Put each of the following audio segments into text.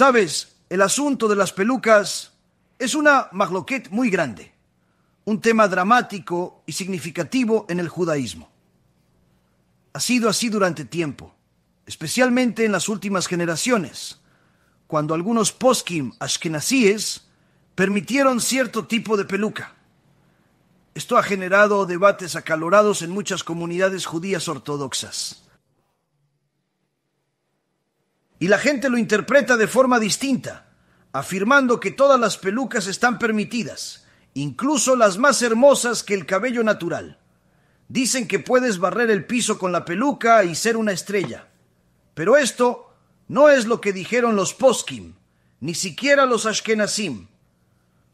Sabes, el asunto de las pelucas es una magloquet muy grande, un tema dramático y significativo en el judaísmo. Ha sido así durante tiempo, especialmente en las últimas generaciones, cuando algunos poskim ashkenazíes permitieron cierto tipo de peluca. Esto ha generado debates acalorados en muchas comunidades judías ortodoxas y la gente lo interpreta de forma distinta, afirmando que todas las pelucas están permitidas, incluso las más hermosas que el cabello natural. Dicen que puedes barrer el piso con la peluca y ser una estrella. Pero esto no es lo que dijeron los poskim, ni siquiera los ashkenazim.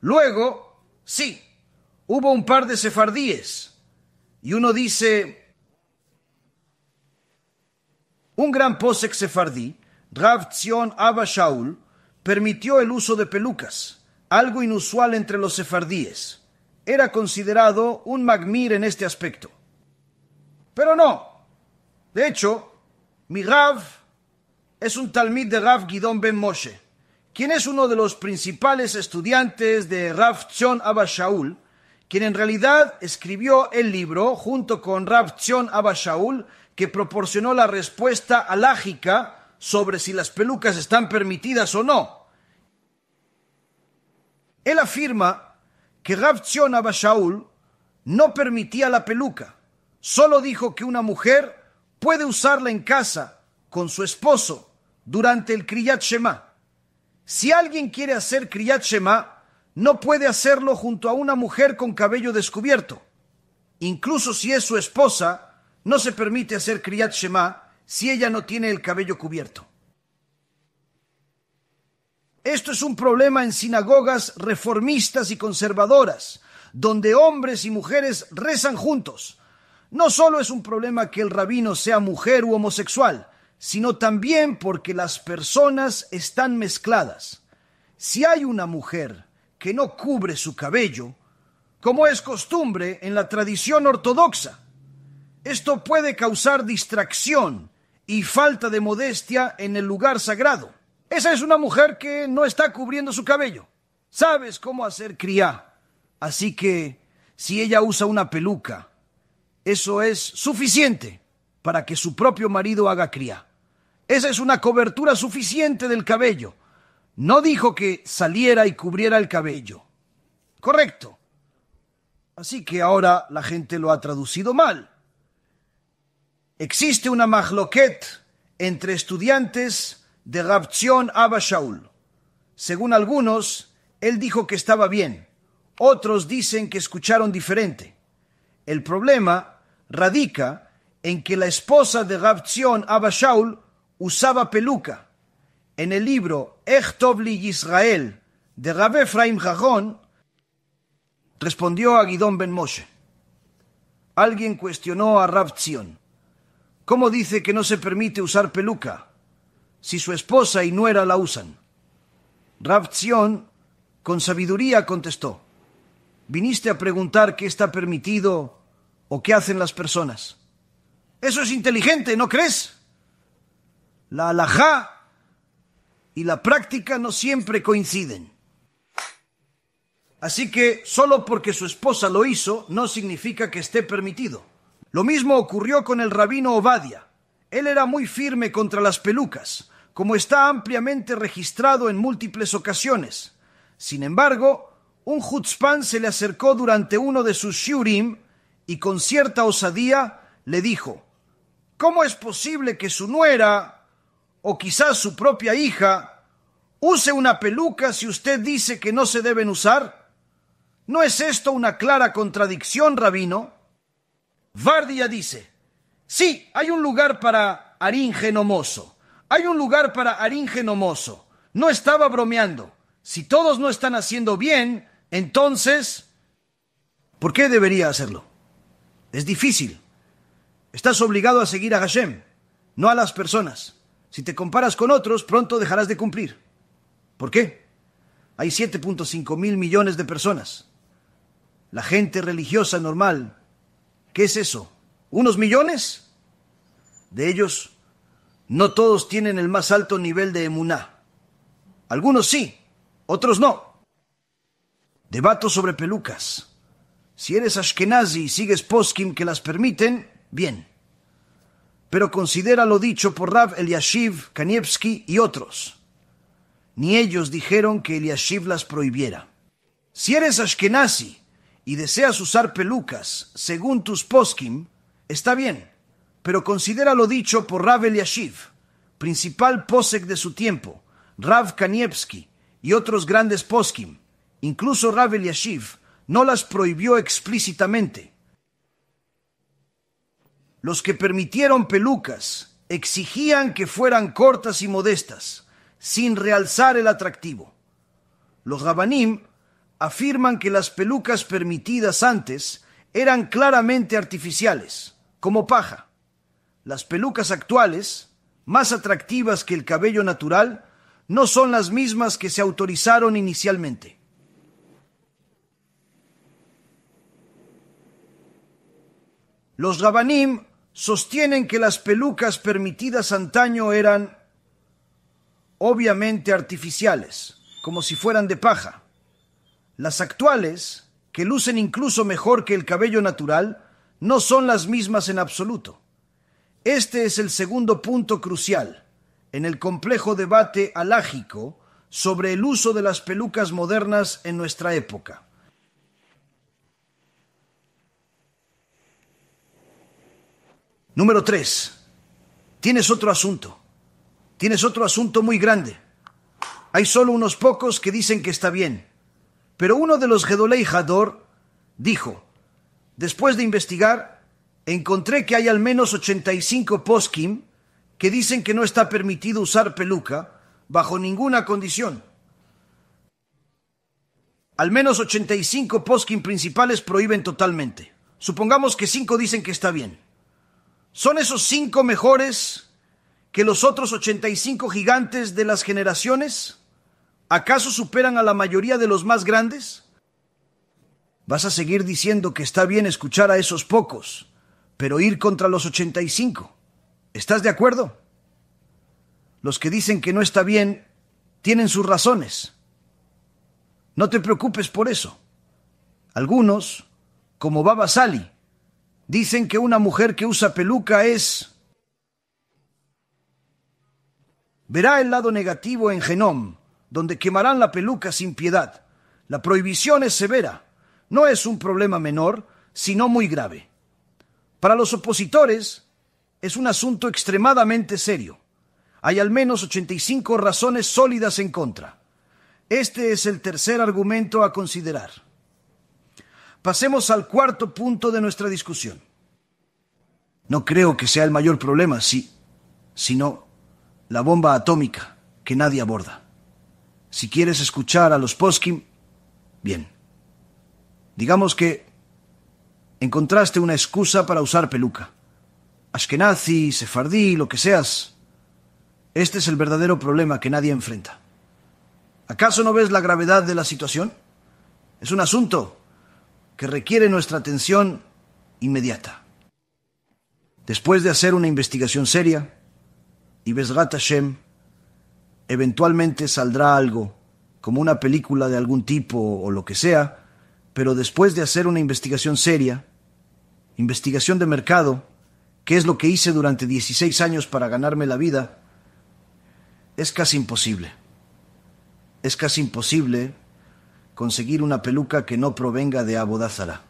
Luego, sí, hubo un par de sefardíes. Y uno dice, un gran posek sefardí Rav Tzion Abba Shaul permitió el uso de pelucas, algo inusual entre los sefardíes. Era considerado un magmir en este aspecto. Pero no. De hecho, mi Rav es un talmid de Rav Gidon Ben Moshe, quien es uno de los principales estudiantes de Rav Tzion Abba Shaul, quien en realidad escribió el libro junto con Rav Tzion Abba Shaul, que proporcionó la respuesta alágica sobre si las pelucas están permitidas o no. Él afirma que Rav Tzion no permitía la peluca, solo dijo que una mujer puede usarla en casa con su esposo durante el Kriyat Shema. Si alguien quiere hacer Kriyat Shema, no puede hacerlo junto a una mujer con cabello descubierto. Incluso si es su esposa, no se permite hacer Kriyat Shema si ella no tiene el cabello cubierto? Esto es un problema en sinagogas reformistas y conservadoras, donde hombres y mujeres rezan juntos. No solo es un problema que el rabino sea mujer u homosexual, sino también porque las personas están mezcladas. Si hay una mujer que no cubre su cabello, como es costumbre en la tradición ortodoxa, esto puede causar distracción y falta de modestia en el lugar sagrado. Esa es una mujer que no está cubriendo su cabello. Sabes cómo hacer cría Así que si ella usa una peluca, eso es suficiente para que su propio marido haga cría Esa es una cobertura suficiente del cabello. No dijo que saliera y cubriera el cabello. Correcto. Así que ahora la gente lo ha traducido mal. Existe una majloquet entre estudiantes de Rabzion Abba Shaul. Según algunos, él dijo que estaba bien. Otros dicen que escucharon diferente. El problema radica en que la esposa de Rabzion Abba Shaul usaba peluca. En el libro Echtobli Israel de Rab Efraim Jajón, respondió a Guidón Ben Moshe. Alguien cuestionó a Rabzion. ¿Cómo dice que no se permite usar peluca si su esposa y nuera la usan? Rav con sabiduría contestó, viniste a preguntar qué está permitido o qué hacen las personas. Eso es inteligente, ¿no crees? La alajá y la práctica no siempre coinciden. Así que solo porque su esposa lo hizo no significa que esté permitido. Lo mismo ocurrió con el rabino Obadia. Él era muy firme contra las pelucas, como está ampliamente registrado en múltiples ocasiones. Sin embargo, un Jutzpan se le acercó durante uno de sus shurim y con cierta osadía le dijo: ¿Cómo es posible que su nuera, o quizás su propia hija, use una peluca si usted dice que no se deben usar? ¿No es esto una clara contradicción, rabino? Vardia dice, sí, hay un lugar para Arín hay un lugar para Arín No estaba bromeando. Si todos no están haciendo bien, entonces, ¿por qué debería hacerlo? Es difícil. Estás obligado a seguir a Hashem, no a las personas. Si te comparas con otros, pronto dejarás de cumplir. ¿Por qué? Hay 7.5 mil millones de personas. La gente religiosa normal ¿Qué es eso? ¿Unos millones? De ellos, no todos tienen el más alto nivel de emuná. Algunos sí, otros no. Debato sobre pelucas. Si eres ashkenazi y sigues poskim que las permiten, bien. Pero considera lo dicho por Rav Eliashiv, Kanievsky y otros. Ni ellos dijeron que Eliashiv las prohibiera. Si eres ashkenazi y deseas usar pelucas según tus poskim, está bien, pero considera lo dicho por Rav Yashiv, principal posek de su tiempo, Rav Kanievski y otros grandes poskim. Incluso Rav Yashiv no las prohibió explícitamente. Los que permitieron pelucas exigían que fueran cortas y modestas, sin realzar el atractivo. Los Rabanim afirman que las pelucas permitidas antes eran claramente artificiales, como paja. Las pelucas actuales, más atractivas que el cabello natural, no son las mismas que se autorizaron inicialmente. Los Rabanim sostienen que las pelucas permitidas antaño eran obviamente artificiales, como si fueran de paja las actuales, que lucen incluso mejor que el cabello natural, no son las mismas en absoluto. Este es el segundo punto crucial en el complejo debate alágico sobre el uso de las pelucas modernas en nuestra época. Número 3. Tienes otro asunto. Tienes otro asunto muy grande. Hay solo unos pocos que dicen que está bien, pero uno de los Gedolei Hador dijo, después de investigar, encontré que hay al menos 85 poskim que dicen que no está permitido usar peluca bajo ninguna condición. Al menos 85 poskim principales prohíben totalmente. Supongamos que 5 dicen que está bien. ¿Son esos 5 mejores que los otros 85 gigantes de las generaciones? ¿Acaso superan a la mayoría de los más grandes? Vas a seguir diciendo que está bien escuchar a esos pocos, pero ir contra los 85. ¿Estás de acuerdo? Los que dicen que no está bien tienen sus razones. No te preocupes por eso. Algunos, como Baba Sali, dicen que una mujer que usa peluca es... Verá el lado negativo en Genom donde quemarán la peluca sin piedad. La prohibición es severa. No es un problema menor, sino muy grave. Para los opositores es un asunto extremadamente serio. Hay al menos 85 razones sólidas en contra. Este es el tercer argumento a considerar. Pasemos al cuarto punto de nuestra discusión. No creo que sea el mayor problema, sí, sino la bomba atómica que nadie aborda. Si quieres escuchar a los poskim, bien. Digamos que encontraste una excusa para usar peluca. Ashkenazi, sefardí, lo que seas. Este es el verdadero problema que nadie enfrenta. ¿Acaso no ves la gravedad de la situación? Es un asunto que requiere nuestra atención inmediata. Después de hacer una investigación seria, y Besrat Hashem, Eventualmente saldrá algo, como una película de algún tipo o lo que sea, pero después de hacer una investigación seria, investigación de mercado, que es lo que hice durante 16 años para ganarme la vida, es casi imposible. Es casi imposible conseguir una peluca que no provenga de Abodázara.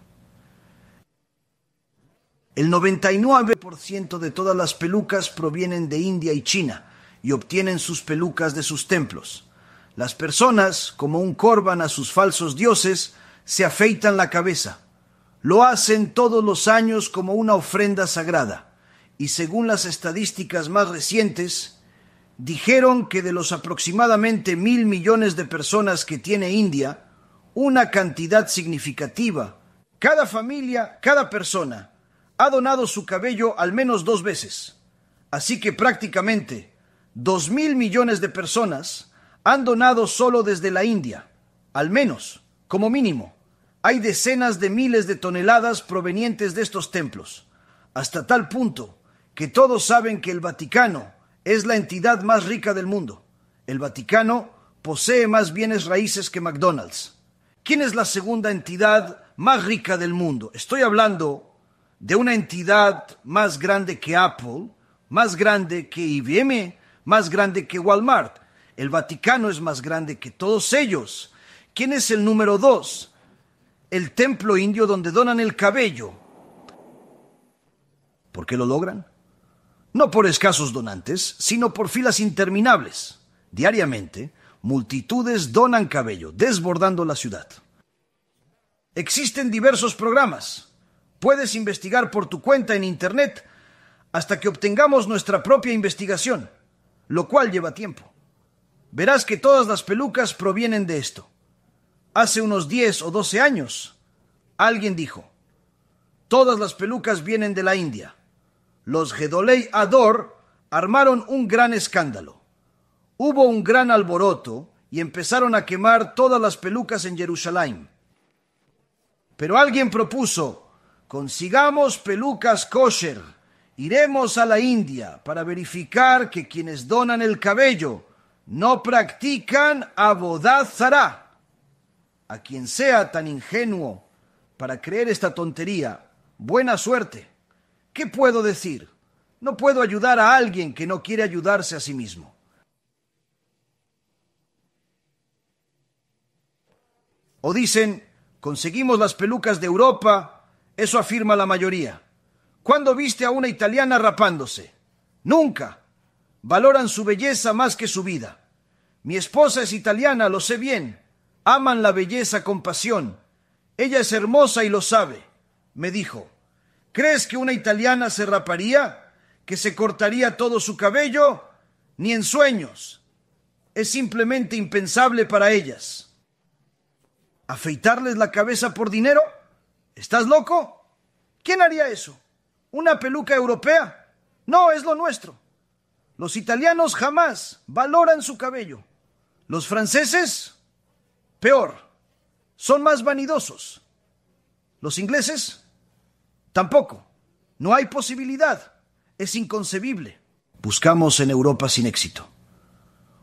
El 99% de todas las pelucas provienen de India y China y obtienen sus pelucas de sus templos. Las personas, como un corban a sus falsos dioses, se afeitan la cabeza. Lo hacen todos los años como una ofrenda sagrada. Y según las estadísticas más recientes, dijeron que de los aproximadamente mil millones de personas que tiene India, una cantidad significativa, cada familia, cada persona, ha donado su cabello al menos dos veces. Así que prácticamente Dos mil millones de personas han donado solo desde la India, al menos, como mínimo. Hay decenas de miles de toneladas provenientes de estos templos, hasta tal punto que todos saben que el Vaticano es la entidad más rica del mundo. El Vaticano posee más bienes raíces que McDonald's. ¿Quién es la segunda entidad más rica del mundo? Estoy hablando de una entidad más grande que Apple, más grande que IBM, más grande que Walmart. El Vaticano es más grande que todos ellos. ¿Quién es el número dos? El templo indio donde donan el cabello. ¿Por qué lo logran? No por escasos donantes, sino por filas interminables. Diariamente, multitudes donan cabello, desbordando la ciudad. Existen diversos programas. Puedes investigar por tu cuenta en Internet hasta que obtengamos nuestra propia investigación lo cual lleva tiempo. Verás que todas las pelucas provienen de esto. Hace unos 10 o 12 años, alguien dijo, todas las pelucas vienen de la India. Los Gedolei Ador armaron un gran escándalo. Hubo un gran alboroto y empezaron a quemar todas las pelucas en Jerusalén. Pero alguien propuso, consigamos pelucas kosher Iremos a la India para verificar que quienes donan el cabello no practican abodazara. A quien sea tan ingenuo para creer esta tontería, buena suerte. ¿Qué puedo decir? No puedo ayudar a alguien que no quiere ayudarse a sí mismo. O dicen, conseguimos las pelucas de Europa, eso afirma la mayoría. ¿Cuándo viste a una italiana rapándose? Nunca. Valoran su belleza más que su vida. Mi esposa es italiana, lo sé bien. Aman la belleza con pasión. Ella es hermosa y lo sabe. Me dijo, ¿crees que una italiana se raparía? ¿Que se cortaría todo su cabello? Ni en sueños. Es simplemente impensable para ellas. ¿Afeitarles la cabeza por dinero? ¿Estás loco? ¿Quién haría eso? una peluca europea. No, es lo nuestro. Los italianos jamás valoran su cabello. Los franceses, peor, son más vanidosos. Los ingleses, tampoco. No hay posibilidad. Es inconcebible. Buscamos en Europa sin éxito.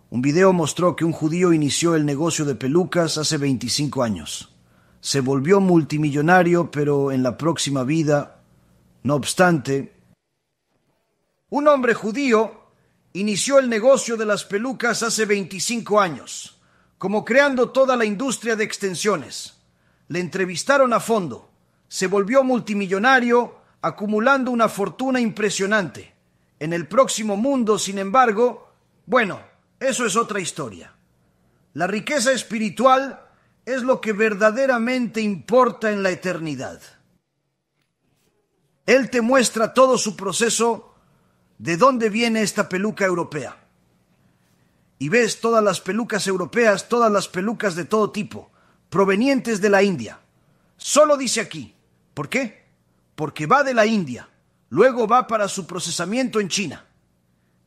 Un video mostró que un judío inició el negocio de pelucas hace 25 años. Se volvió multimillonario, pero en la próxima vida no obstante, un hombre judío inició el negocio de las pelucas hace 25 años, como creando toda la industria de extensiones. Le entrevistaron a fondo, se volvió multimillonario, acumulando una fortuna impresionante. En el próximo mundo, sin embargo, bueno, eso es otra historia. La riqueza espiritual es lo que verdaderamente importa en la eternidad. Él te muestra todo su proceso, de dónde viene esta peluca europea. Y ves todas las pelucas europeas, todas las pelucas de todo tipo, provenientes de la India. Solo dice aquí, ¿por qué? Porque va de la India, luego va para su procesamiento en China.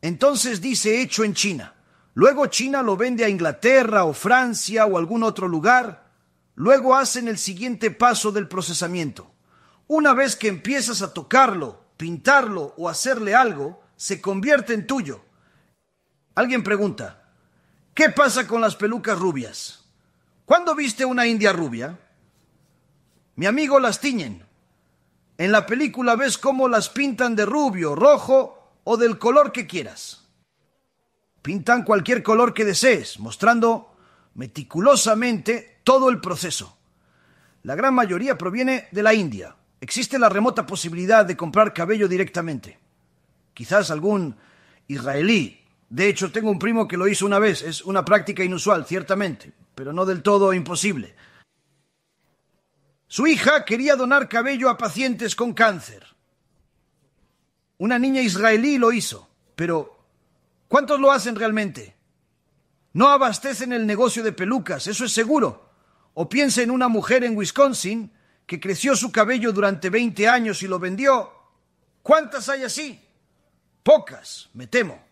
Entonces dice hecho en China. Luego China lo vende a Inglaterra o Francia o algún otro lugar. Luego hacen el siguiente paso del procesamiento una vez que empiezas a tocarlo, pintarlo o hacerle algo, se convierte en tuyo. Alguien pregunta, ¿qué pasa con las pelucas rubias? ¿Cuándo viste una india rubia? Mi amigo las tiñen. En la película ves cómo las pintan de rubio, rojo o del color que quieras. Pintan cualquier color que desees, mostrando meticulosamente todo el proceso. La gran mayoría proviene de la India Existe la remota posibilidad de comprar cabello directamente. Quizás algún israelí. De hecho, tengo un primo que lo hizo una vez. Es una práctica inusual, ciertamente, pero no del todo imposible. Su hija quería donar cabello a pacientes con cáncer. Una niña israelí lo hizo, pero ¿cuántos lo hacen realmente? No abastecen el negocio de pelucas, eso es seguro. O piense en una mujer en Wisconsin que creció su cabello durante 20 años y lo vendió. ¿Cuántas hay así? Pocas, me temo.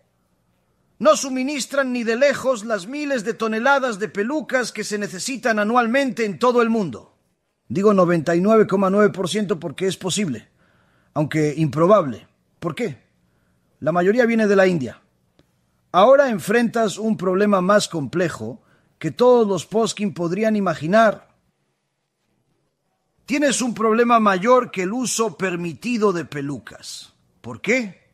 No suministran ni de lejos las miles de toneladas de pelucas que se necesitan anualmente en todo el mundo. Digo 99,9% porque es posible, aunque improbable. ¿Por qué? La mayoría viene de la India. Ahora enfrentas un problema más complejo que todos los poskin podrían imaginar tienes un problema mayor que el uso permitido de pelucas. ¿Por qué?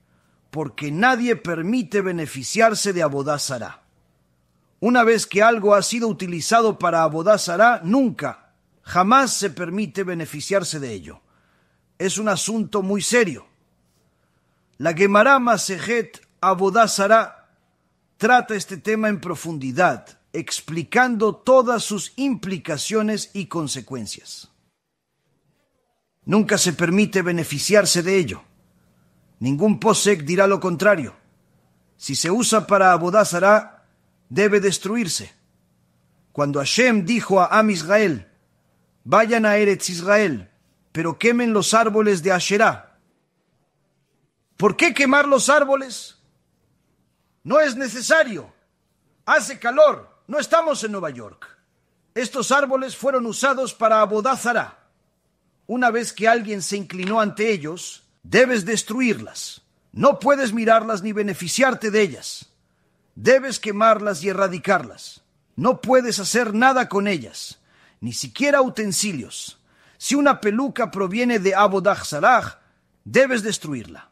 Porque nadie permite beneficiarse de abodazará. Una vez que algo ha sido utilizado para abodazará, nunca, jamás se permite beneficiarse de ello. Es un asunto muy serio. La Gemara Masejet Abodazará trata este tema en profundidad, explicando todas sus implicaciones y consecuencias. Nunca se permite beneficiarse de ello. Ningún posec dirá lo contrario. Si se usa para Abodazará, debe destruirse. Cuando Hashem dijo a Am Israel, vayan a Eretz Israel, pero quemen los árboles de Asherá. ¿Por qué quemar los árboles? No es necesario. Hace calor. No estamos en Nueva York. Estos árboles fueron usados para Abodazará una vez que alguien se inclinó ante ellos, debes destruirlas. No puedes mirarlas ni beneficiarte de ellas. Debes quemarlas y erradicarlas. No puedes hacer nada con ellas, ni siquiera utensilios. Si una peluca proviene de Abodah Saraj, debes destruirla.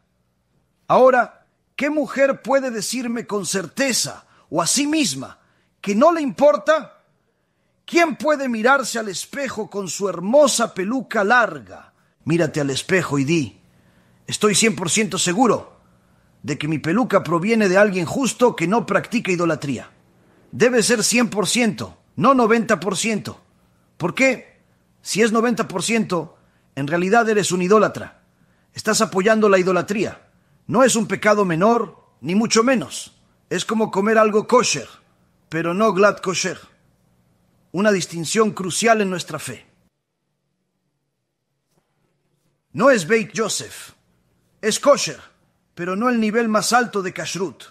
Ahora, ¿qué mujer puede decirme con certeza o a sí misma que no le importa? ¿Quién puede mirarse al espejo con su hermosa peluca larga? Mírate al espejo y di, estoy 100% seguro de que mi peluca proviene de alguien justo que no practica idolatría. Debe ser 100%, no 90%. ¿Por qué? Si es 90%, en realidad eres un idólatra. Estás apoyando la idolatría. No es un pecado menor, ni mucho menos. Es como comer algo kosher, pero no glad kosher una distinción crucial en nuestra fe. No es Beit Joseph, es kosher, pero no el nivel más alto de kashrut.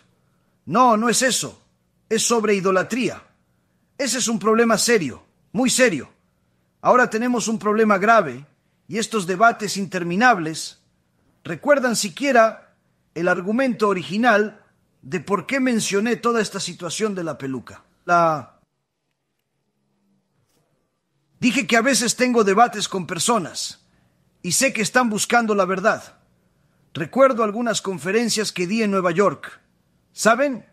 No, no es eso, es sobre idolatría. Ese es un problema serio, muy serio. Ahora tenemos un problema grave y estos debates interminables recuerdan siquiera el argumento original de por qué mencioné toda esta situación de la peluca. La Dije que a veces tengo debates con personas y sé que están buscando la verdad. Recuerdo algunas conferencias que di en Nueva York. ¿Saben?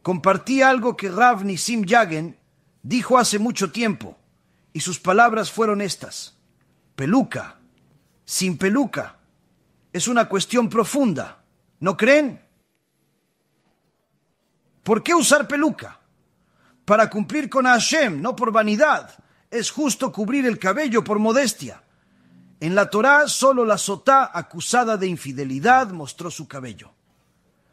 Compartí algo que Rav Simjagen Yagen dijo hace mucho tiempo y sus palabras fueron estas. Peluca, sin peluca, es una cuestión profunda. ¿No creen? ¿Por qué usar peluca? Para cumplir con Hashem, no por vanidad es justo cubrir el cabello por modestia. En la Torá solo la sotá acusada de infidelidad mostró su cabello.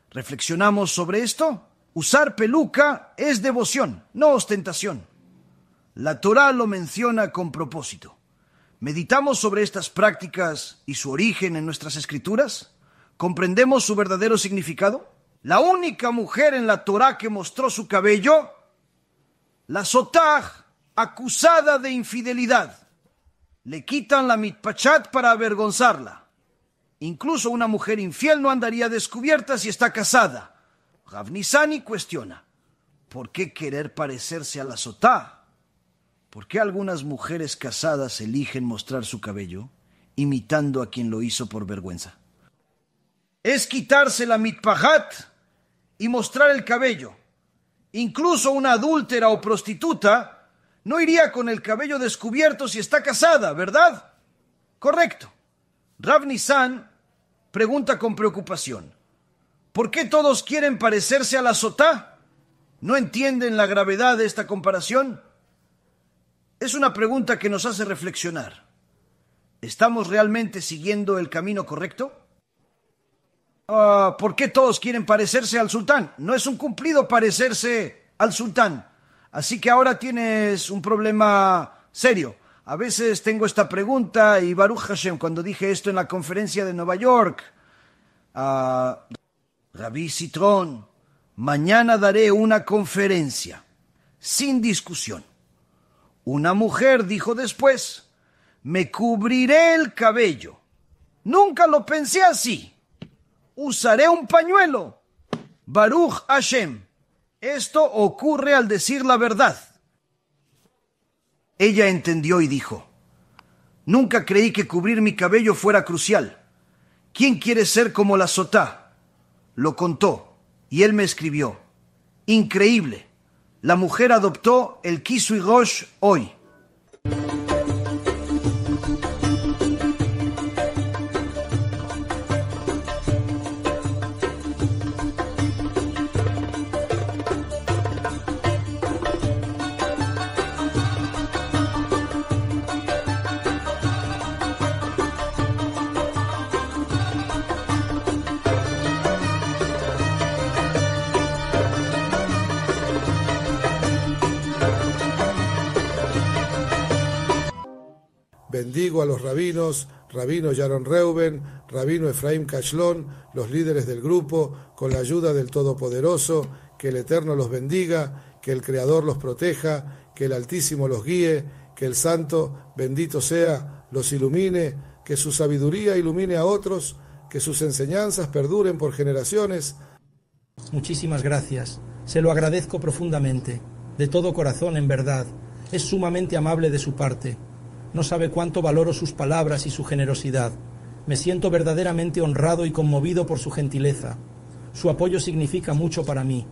¿Reflexionamos sobre esto? Usar peluca es devoción, no ostentación. La Torá lo menciona con propósito. ¿Meditamos sobre estas prácticas y su origen en nuestras escrituras? ¿Comprendemos su verdadero significado? La única mujer en la Torá que mostró su cabello, la Sotaj, acusada de infidelidad. Le quitan la mitpachat para avergonzarla. Incluso una mujer infiel no andaría descubierta si está casada. Ravnizani cuestiona, ¿por qué querer parecerse a la sotá? ¿Por qué algunas mujeres casadas eligen mostrar su cabello, imitando a quien lo hizo por vergüenza? Es quitarse la mitpachat y mostrar el cabello. Incluso una adúltera o prostituta no iría con el cabello descubierto si está casada, ¿verdad? Correcto. Ravni San pregunta con preocupación. ¿Por qué todos quieren parecerse a la sotá? ¿No entienden la gravedad de esta comparación? Es una pregunta que nos hace reflexionar. ¿Estamos realmente siguiendo el camino correcto? Ah, ¿Por qué todos quieren parecerse al sultán? No es un cumplido parecerse al sultán. Así que ahora tienes un problema serio. A veces tengo esta pregunta y Baruch Hashem, cuando dije esto en la conferencia de Nueva York, a Rabí Citrón, mañana daré una conferencia sin discusión. Una mujer dijo después, me cubriré el cabello. Nunca lo pensé así. Usaré un pañuelo. Baruch Hashem. Esto ocurre al decir la verdad. Ella entendió y dijo, Nunca creí que cubrir mi cabello fuera crucial. ¿Quién quiere ser como la sotá? Lo contó y él me escribió. Increíble. La mujer adoptó el Kisu y Roche hoy. Bendigo a los rabinos, rabino Yaron Reuben, rabino Efraín Cachlón, los líderes del grupo, con la ayuda del Todopoderoso, que el Eterno los bendiga, que el Creador los proteja, que el Altísimo los guíe, que el Santo, bendito sea, los ilumine, que su sabiduría ilumine a otros, que sus enseñanzas perduren por generaciones. Muchísimas gracias, se lo agradezco profundamente, de todo corazón en verdad, es sumamente amable de su parte. No sabe cuánto valoro sus palabras y su generosidad. Me siento verdaderamente honrado y conmovido por su gentileza. Su apoyo significa mucho para mí.